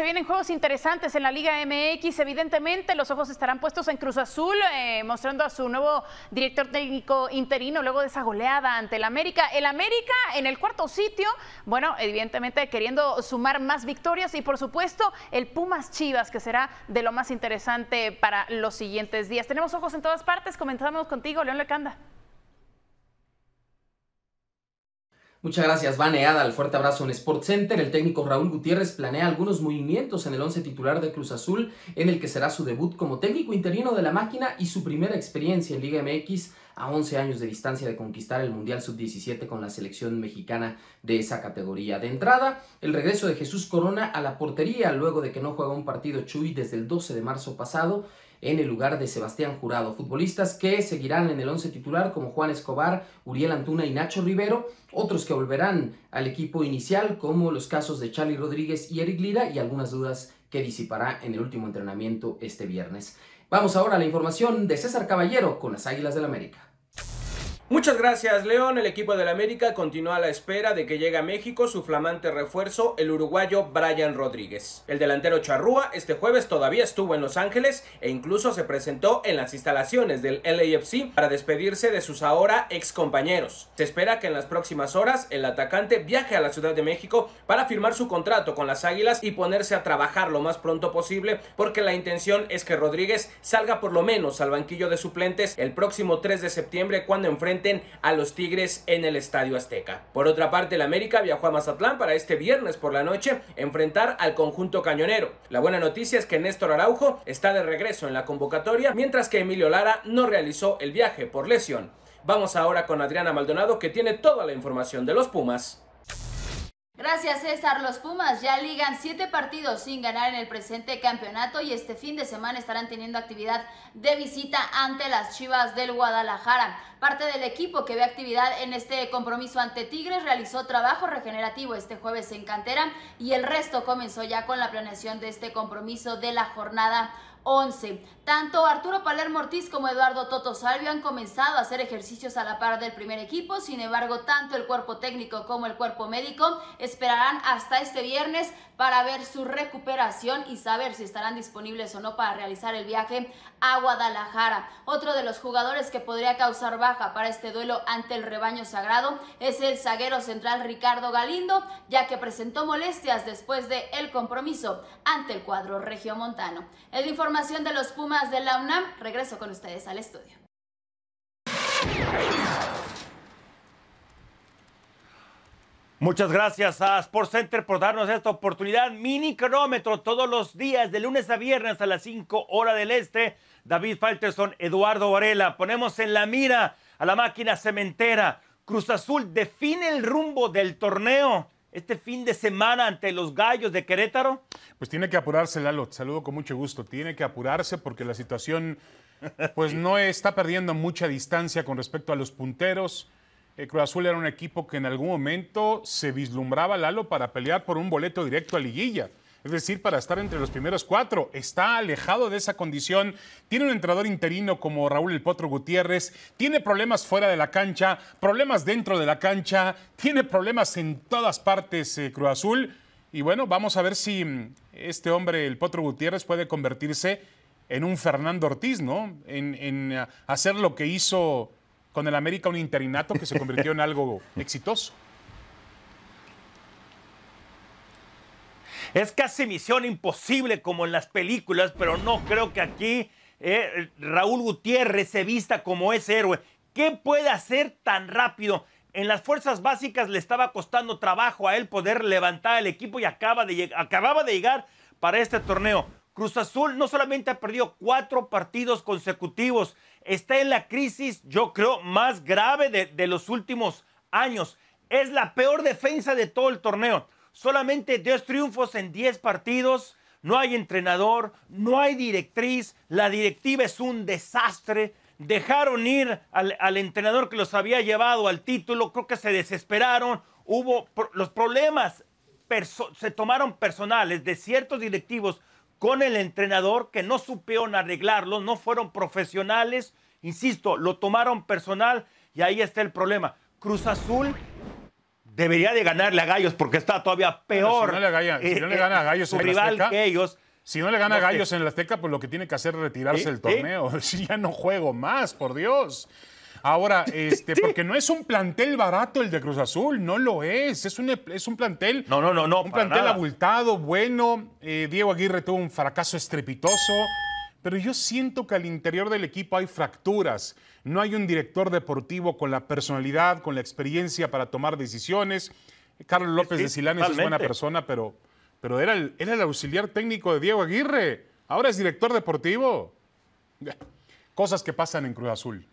Se vienen juegos interesantes en la Liga MX. Evidentemente, los ojos estarán puestos en Cruz Azul, eh, mostrando a su nuevo director técnico interino luego de esa goleada ante el América. El América en el cuarto sitio, bueno, evidentemente queriendo sumar más victorias y, por supuesto, el Pumas Chivas, que será de lo más interesante para los siguientes días. Tenemos ojos en todas partes. Comenzamos contigo, León Lecanda. Muchas gracias, Baneada. El fuerte abrazo en Sport Center. El técnico Raúl Gutiérrez planea algunos movimientos en el once titular de Cruz Azul, en el que será su debut como técnico interino de la máquina y su primera experiencia en Liga MX a 11 años de distancia de conquistar el Mundial Sub-17 con la selección mexicana de esa categoría. De entrada, el regreso de Jesús Corona a la portería luego de que no juega un partido Chuy desde el 12 de marzo pasado en el lugar de Sebastián Jurado. Futbolistas que seguirán en el once titular como Juan Escobar, Uriel Antuna y Nacho Rivero. Otros que volverán al equipo inicial como los casos de Charlie Rodríguez y Eric Lira y algunas dudas que disipará en el último entrenamiento este viernes. Vamos ahora a la información de César Caballero con las Águilas del América. Muchas gracias, León. El equipo del América continúa a la espera de que llegue a México su flamante refuerzo, el uruguayo Brian Rodríguez. El delantero Charrúa este jueves todavía estuvo en Los Ángeles e incluso se presentó en las instalaciones del LAFC para despedirse de sus ahora ex compañeros. Se espera que en las próximas horas el atacante viaje a la Ciudad de México para firmar su contrato con las Águilas y ponerse a trabajar lo más pronto posible, porque la intención es que Rodríguez salga por lo menos al banquillo de suplentes el próximo 3 de septiembre cuando enfrente a los Tigres en el Estadio Azteca. Por otra parte, el América viajó a Mazatlán para este viernes por la noche enfrentar al conjunto cañonero. La buena noticia es que Néstor Araujo está de regreso en la convocatoria, mientras que Emilio Lara no realizó el viaje por lesión. Vamos ahora con Adriana Maldonado que tiene toda la información de los Pumas. Gracias César, los Pumas ya ligan siete partidos sin ganar en el presente campeonato y este fin de semana estarán teniendo actividad de visita ante las Chivas del Guadalajara. Parte del equipo que ve actividad en este compromiso ante Tigres realizó trabajo regenerativo este jueves en cantera y el resto comenzó ya con la planeación de este compromiso de la jornada 11. Tanto Arturo Palermo Ortiz como Eduardo Toto Salvio han comenzado a hacer ejercicios a la par del primer equipo, sin embargo, tanto el cuerpo técnico como el cuerpo médico esperarán hasta este viernes para ver su recuperación y saber si estarán disponibles o no para realizar el viaje a Guadalajara. Otro de los jugadores que podría causar baja para este duelo ante el rebaño sagrado es el zaguero central Ricardo Galindo, ya que presentó molestias después del el compromiso ante el cuadro regiomontano. El informe de los Pumas de la UNAM, regreso con ustedes al estudio. Muchas gracias a Sports Center por darnos esta oportunidad. Mini cronómetro todos los días, de lunes a viernes a las 5 hora del este. David Falterson, Eduardo Varela. Ponemos en la mira a la máquina cementera. Cruz Azul define el rumbo del torneo este fin de semana ante los Gallos de Querétaro? Pues tiene que apurarse, Lalo. Te saludo con mucho gusto. Tiene que apurarse porque la situación pues no está perdiendo mucha distancia con respecto a los punteros. El eh, Cruz Azul era un equipo que en algún momento se vislumbraba, Lalo, para pelear por un boleto directo a Liguilla es decir, para estar entre los primeros cuatro. Está alejado de esa condición, tiene un entrenador interino como Raúl El Potro Gutiérrez, tiene problemas fuera de la cancha, problemas dentro de la cancha, tiene problemas en todas partes eh, Cruz Azul. Y bueno, vamos a ver si mm, este hombre, el Potro Gutiérrez, puede convertirse en un Fernando Ortiz, ¿no? en ah, hacer lo que hizo con el América un interinato que se convirtió en algo exitoso. Es casi misión imposible como en las películas, pero no creo que aquí eh, Raúl Gutiérrez se vista como ese héroe. ¿Qué puede hacer tan rápido? En las fuerzas básicas le estaba costando trabajo a él poder levantar el equipo y acaba de acababa de llegar para este torneo. Cruz Azul no solamente ha perdido cuatro partidos consecutivos, está en la crisis, yo creo, más grave de los últimos años. Es la peor defensa de todo el torneo solamente dos triunfos en diez partidos, no hay entrenador, no hay directriz, la directiva es un desastre. Dejaron ir al, entrenador que los había llevado al título, creo que se desesperaron, hubo los problemas, se tomaron personales de ciertos directivos con el entrenador que no supieron arreglarlos, no fueron profesionales, insisto, lo tomaron personal y ahí está el problema. Cruz Azul debería de ganarle a Gallos porque está todavía peor. si, no le gana, a Gallos, rival ellos. Si no le gana a Gallos en la Azteca, pues lo que tiene que hacer es retirarse del torneo. Si ya no juego más, por Dios. Ahora, este, porque no es un plantel barato el de Cruz Azul, no lo es. Es un, es un plantel. No, no, no, no. Un plantel abultado, bueno. Eh, Diego Aguirre tuvo un fracaso estrepitoso pero yo siento que al interior del equipo hay fracturas. No hay un director deportivo con la personalidad, con la experiencia para tomar decisiones. Carlos López de Silanes es buena persona, pero, pero era, el, el auxiliar técnico de Diego Aguirre. Ahora es director deportivo. Cosas que pasan en Cruz Azul.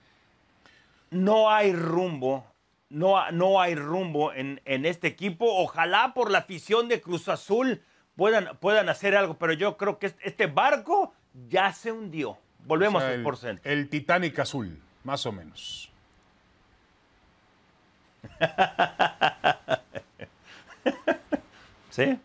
No hay rumbo, no, no hay rumbo en, en este equipo. Ojalá por la afición de Cruz Azul puedan, puedan hacer algo, pero yo creo que este barco ya se hundió. Volvemos al El Titanic azul, más o menos. ¿Sí?